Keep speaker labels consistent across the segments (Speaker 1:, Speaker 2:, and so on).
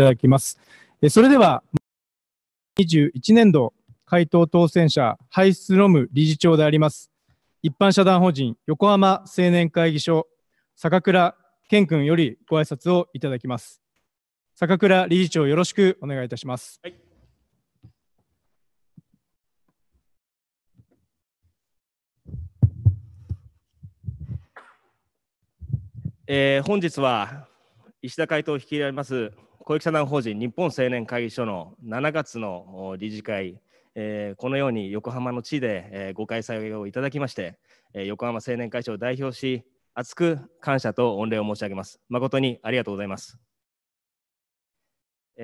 Speaker 1: ただきます。それでは、21年度回答当選者、ハイスロム理事長であります、一般社団法人横浜青年会議所、坂倉健君よりご挨拶をいただきます。坂倉理事長、よろしくお願いいたします。はい
Speaker 2: えー、本日は石田会頭を率いられます公益社団法人日本青年会議所の7月の理事会、えー、このように横浜の地で、えー、ご開催をいただきまして、えー、横浜青年会所を代表し、厚く感謝と御礼を申し上げます。誠にありがとうございます。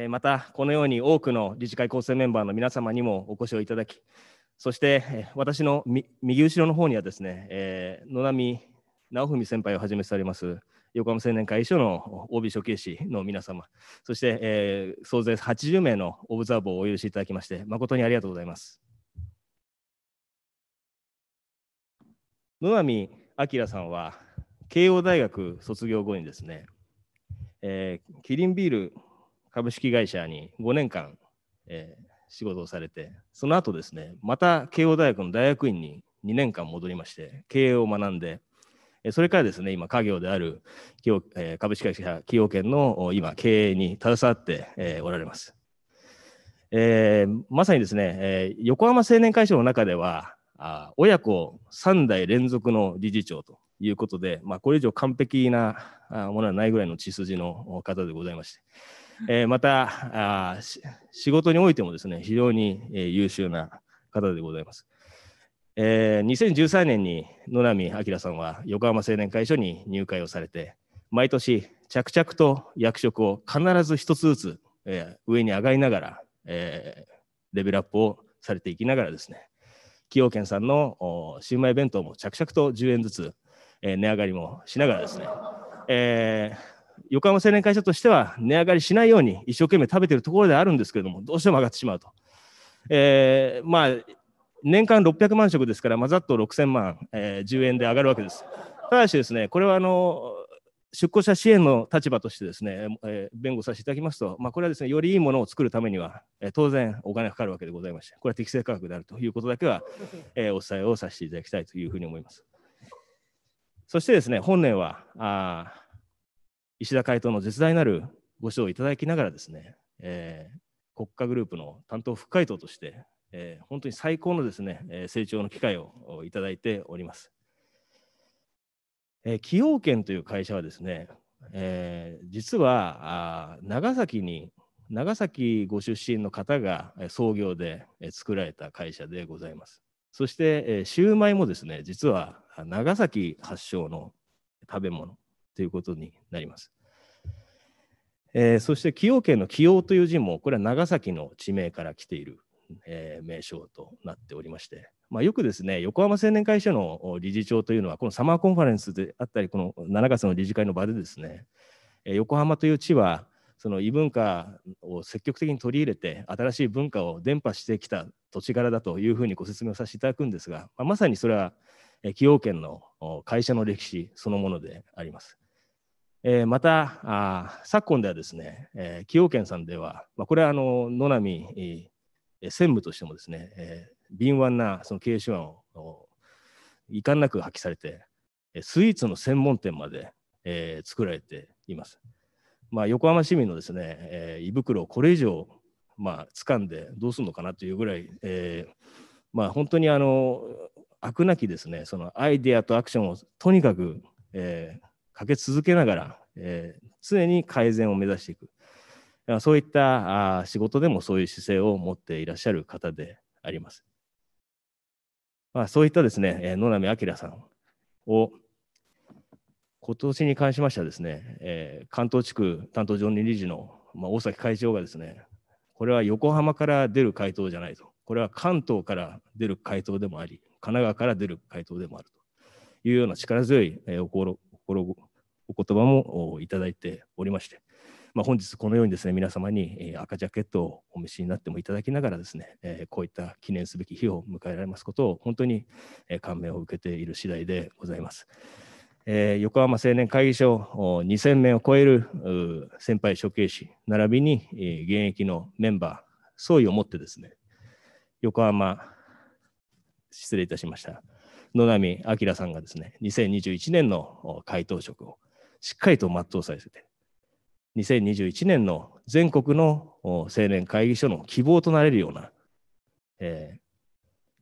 Speaker 2: また、このように多くの理事会構成メンバーの皆様にもお越しをいただき、そして私の右後ろの方にはですね、えー、野波直文先輩をはじめとおります横浜青年会議所の OB 処刑士の皆様、そして、えー、総勢80名のオブザーブをお許しいただきまして、誠にありがとうございます。野上明さんは、慶応大学卒業後にですね、えー、キリンビール株式会社に5年間、えー、仕事をされて、その後ですね、また慶応大学の大学院に2年間戻りまして、経営を学んで、それからですね、今、家業である株式会社企業圏の今、経営に携わっておられます。えー、まさにですね、え横浜青年会社の中では、あ親子3代連続の理事長ということで、まあ、これ以上完璧なものはないぐらいの血筋の方でございまして、えー、またあ仕事においてもですね、非常に優秀な方でございます。えー、2013年に野波明さんは横浜青年会所に入会をされて毎年着々と役職を必ず1つずつ、えー、上に上がりながら、えー、レベルアップをされていきながらですね崎陽軒さんの新米弁当も着々と10円ずつ、えー、値上がりもしながらですね、えー、横浜青年会社としては値上がりしないように一生懸命食べてるところであるんですけれどもどうしても上がってしまうと。えー、まあ年間600万食ですから、まざっと6000万、えー、10円で上がるわけです。ただしですね、これはあの出向者支援の立場としてですね、えー、弁護させていただきますと、まあ、これはですね、よりいいものを作るためには、えー、当然お金がかかるわけでございまして、これは適正価格であるということだけは、えー、お伝えをさせていただきたいというふうに思います。そしてですね、本年は、あ石田会頭の絶大なるご賞をいただきながらですね、えー、国家グループの担当副会頭として、えー、本当に最高のですね、え成長の機会をいただいております。えー、崎陽軒という会社はですね、えー、実はあ長崎に長崎ご出身の方が創業で作られた会社でございます。そして、えー、シューマイもですね、実は長崎発祥の食べ物ということになります。えー、そして崎陽軒の崎陽という字もこれは長崎の地名から来ているえー、名称となっておりまして、まあ、よくですね横浜青年会社の理事長というのはこのサマーコンファレンスであったりこの7月の理事会の場でですね、えー、横浜という地はその異文化を積極的に取り入れて新しい文化を伝播してきた土地柄だというふうにご説明をさせていただくんですが、まあ、まさにそれは崎陽軒の会社の歴史そのものであります。えー、また昨今ではですね崎陽軒さんでは、まあ、これはあの野波専務としてもですね、えー、敏腕なその経営手腕を遺憾なく発揮されて、スイーツの専門店まで、えー、作られています。まあ、横浜市民のですね、えー、胃袋をこれ以上、まあ掴んでどうするのかなというぐらい、えー、まあ、本当にあの飽くなきですねそのアイデアとアクションをとにかく、えー、かけ続けながら、えー、常に改善を目指していくそういった仕事でもそういう姿勢を持っていらっしゃる方であります。まあ、そういったですね、野波明さんを、今年に関しましてはですね、え関東地区担当常任理事の、ま大崎会長がですね、これは横浜から出る回答じゃないと、これは関東から出る回答でもあり、神奈川から出る回答でもあるというような力強いお心お言葉もいただいておりまして、まあ、本日このようにですね皆様に、え赤ジャケットをお召しになってもいただきながらですね、えこういった記念すべき日を迎えられますことを本当に、え感銘を受けている次第でございます。えー、横浜青年会議所2000名を超える先輩処刑士並びに、え現役のメンバー総意を持ってですね横浜失礼いたしました野波明さんがですね2021年の回答職をしっかりと全うさせて2021年の全国の青年会議所の希望となれるような、えー、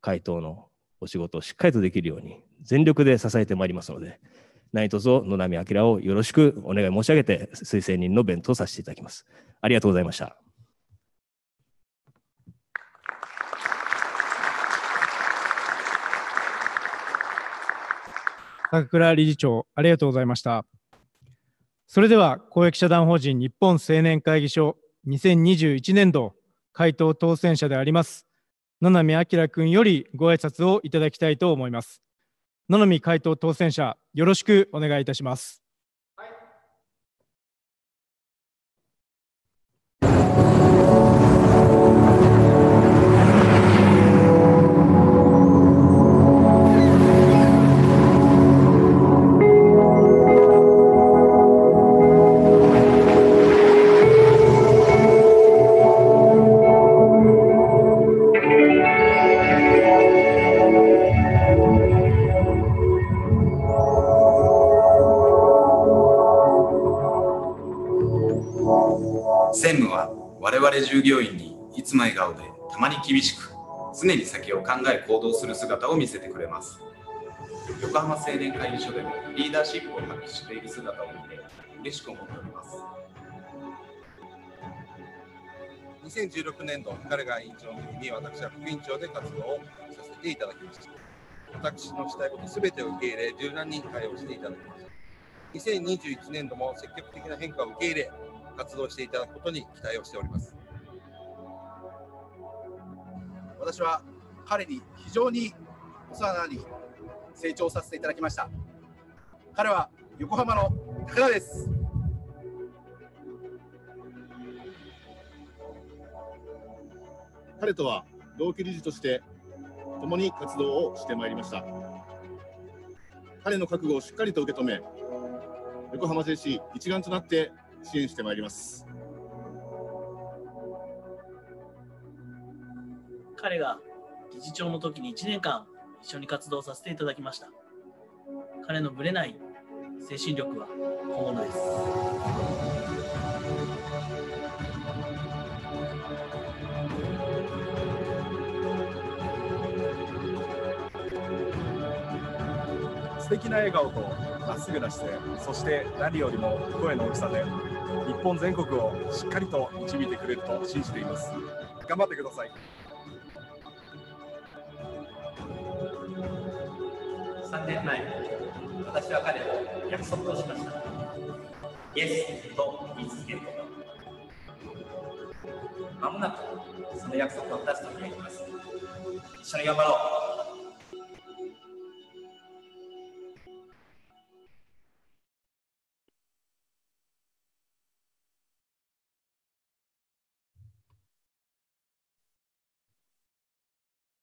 Speaker 2: 回答のお仕事をしっかりとできるように全力で支えてまいりますので、何卒野波明をよろしくお願い申し上げて、推薦人の弁当させていただきます。ありがとうございました。
Speaker 1: 高倉理事長、ありがとうございました。それでは公益社団法人日本青年会議所2021年度回答当選者であります野波明君よりご挨拶をいただきたいと思います野波回答当選者よろしくお願いいたします
Speaker 3: 従業員にいつも笑顔でたまに厳しく常に先を考え行動する姿を見せてくれます横浜青年会議所でもリーダーシップを発揮している姿を見て嬉しく思っております2016年度彼が委員長の時に私は副委員長で活動をさせていただきました私のしたいことすべてを受け入れ柔軟に対応していただきました2021年度も積極的な変化を受け入れ活動していただくことに期待をしております私は彼に非常にお世話になり成長させていただきました彼は横浜の高田です
Speaker 2: 彼とは同期理事として共に活動をしてまいりました彼の覚悟をしっかりと受け止め横浜 JC 一丸となって支援してまいります彼が理事長の時に1年間一緒に活動させていただきました彼のぶれない精神力は本物です素敵な笑顔とまっすぐな姿勢そして何よりも声の大きさで日本全国をしっかりと導いてくれると信じています頑張ってください3年前、
Speaker 3: 私は彼と約束をしました。イエスと言い続けるこ
Speaker 2: と。まもなくその約束を果たす時が来ます。一緒に頑張ろう。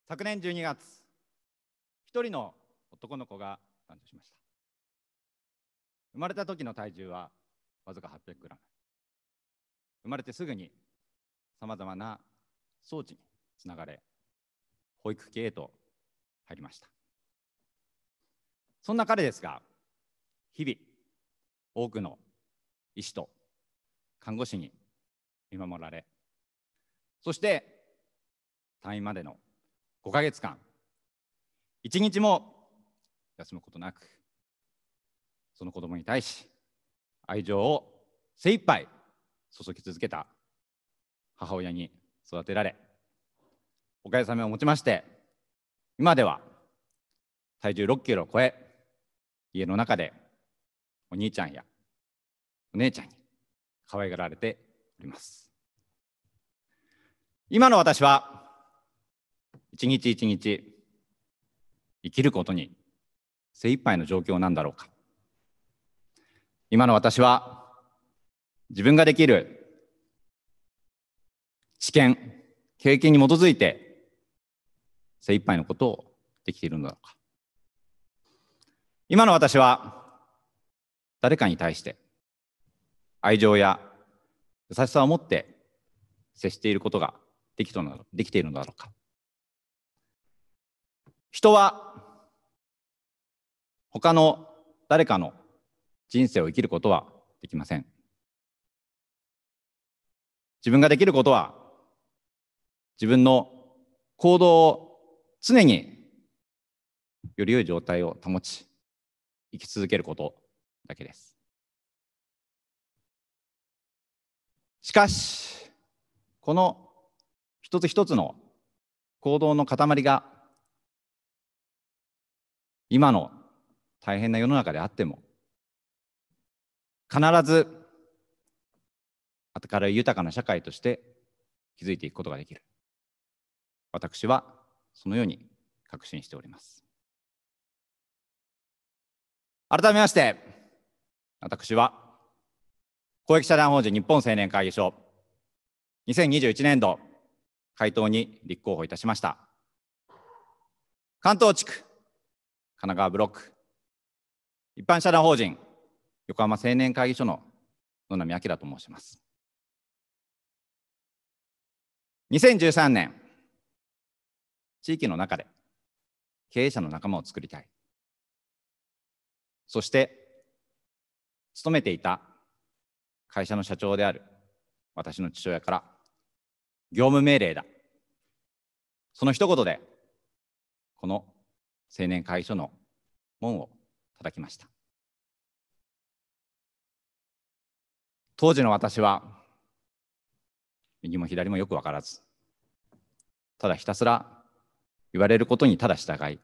Speaker 4: 昨年12月一人の男の子が誕生しました
Speaker 3: 生まれた時の体重はわずか 800g 生まれてすぐにさまざまな装置につながれ保育系へと入りましたそんな彼ですが日々多くの医師と看護師に見守られそして退院までの5か月間一日も休むことなくその子供に対し愛情を精一杯注ぎ続けた母親に育てられおかげさまをもちまして今では体重6キロを超え家の中でお兄ちゃんやお姉ちゃんに可愛がられております今の私は一日一日生きることに精一杯の状況なんだろうか今の私は自分ができる知見経験に基づいて精一杯のことをできているのだろうか今の私は誰かに対して愛情や優しさを持って接していることができているのだろうか
Speaker 4: 人は他の誰かの人生を生きることはできません。
Speaker 3: 自分ができることは、自分の行
Speaker 4: 動を常により良い状態を保ち、生き続けることだけです。しかし、この一つ一つの行
Speaker 3: 動の塊が今の大変な世の中であっても必ず明るい豊かな社会として築いていくことができる私は
Speaker 4: そのように確信しております改めまして私は公益社団法人日本青
Speaker 3: 年会議所2021年度回答に立候補いたしました関東地区神奈川ブロック
Speaker 4: 一般社団法人横浜青年会議所の野波明と申します。2013年、地域の中で経営者の仲間を作りたい。
Speaker 3: そして、勤めていた会社の社長である私の父親から、業務命令だ。その
Speaker 4: 一言で、この青年会所の門をだきました当時の私は右も左もよく分からずただひたすら
Speaker 3: 言われることにただ従い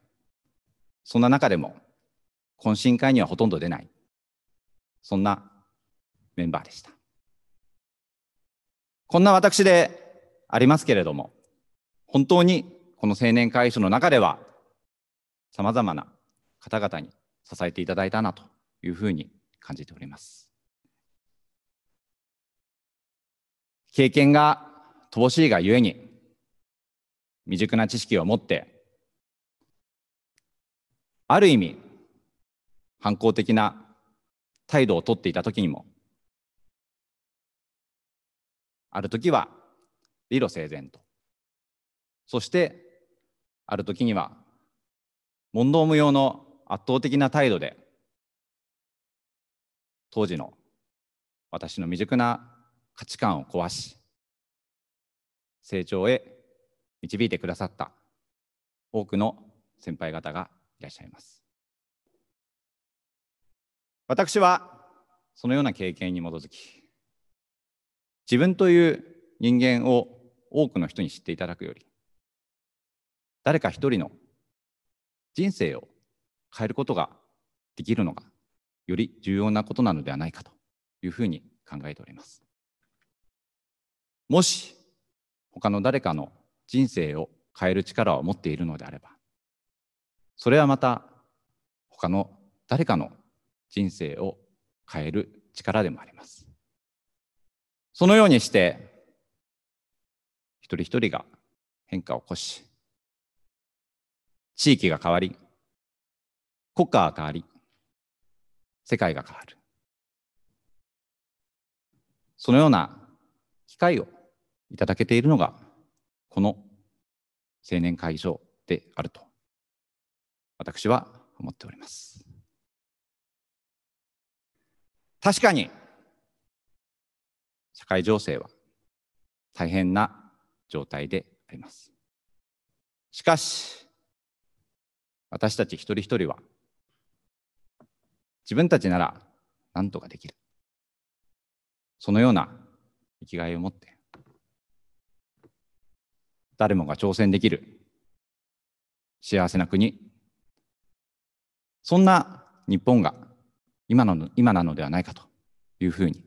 Speaker 3: そんな中でも懇親会にはほとんど出ないそんなメンバーでしたこんな私でありますけれども本当にこの青年会所の中ではさまざまな方々に支えていただいたなというふうに
Speaker 4: 感じております。
Speaker 3: 経験が乏しいがゆえに、未熟な知識を持って、ある意味、反抗的な態度をとっていた時にも、ある時は理路整然と、そしてある時には問答無用の圧倒的な態度で
Speaker 4: 当時の私の未熟な価値観を壊し成長へ導いてくださった
Speaker 3: 多くの先輩方が
Speaker 4: いらっしゃいます
Speaker 3: 私はそのような経験に基づき自分という人間を多くの人に知っていただくより誰か一人の人生を変えることができるのがより重要なことなのではないかというふうに考えております。もし他の誰かの人生を変える力を持っているのであればそれはまた他の誰かの人生を変える力でもあります。
Speaker 4: そのようにして一人一人が変化を起こし地域が変わり国家は変わり、世界が変わる。そのような
Speaker 3: 機会をいただけているのが、この青年
Speaker 4: 会場であると、私は思っております。確かに、社会情勢は大変な状態であります。
Speaker 3: しかし、私たち一人一人は自分たちなら何とかできる。そのような生きがいを持って、誰もが挑戦できる幸せな国。そんな日本が今の今なのではないかというふうに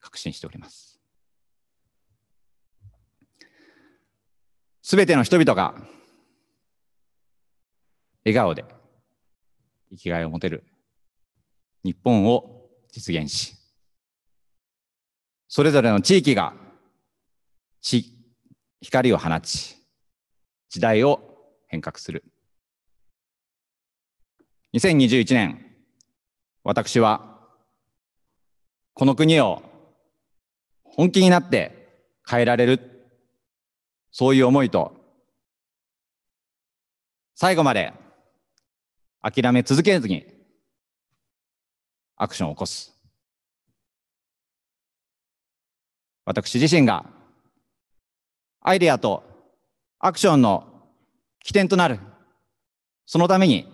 Speaker 3: 確信しております。すべての人々が笑顔で生きがいを持てる日本を実現し、それぞれの地域が光を放ち、時代を変革する。2021年、私は、この国を本気になって変えられる、そういう思いと、
Speaker 4: 最後まで諦め続けずにアクションを起こす。私自身がアイデアとアクション
Speaker 3: の起点となる、そのために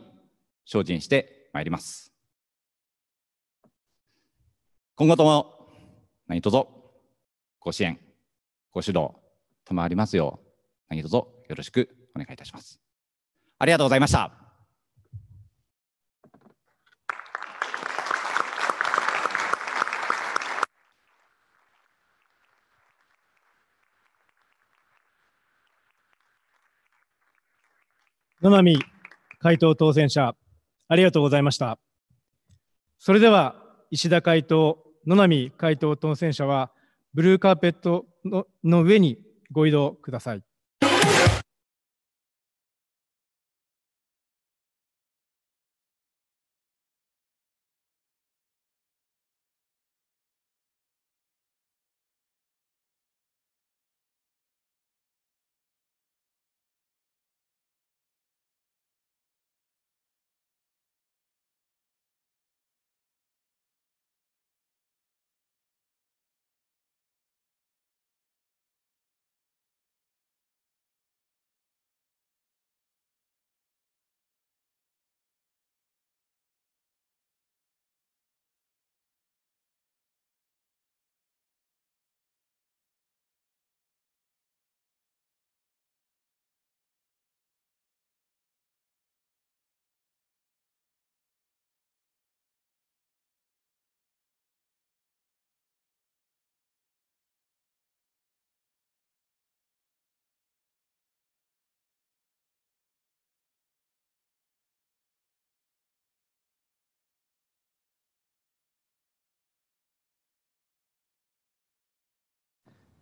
Speaker 3: 精進してまいります。今後とも何卒ご支援、ご指導、賜りますよう何卒よろしくお願いいたします。ありがとうございました。
Speaker 1: 野波回答当選者、ありがとうございました。それでは、石田回答、野波回答当選者は、ブルーカーペットの上にご移動ください。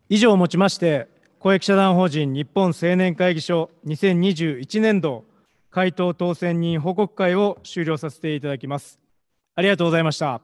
Speaker 1: 以上をもちまして公益社団法人日本青年会議所2021年度回答当選人報告会を終了させていただきますありがとうございました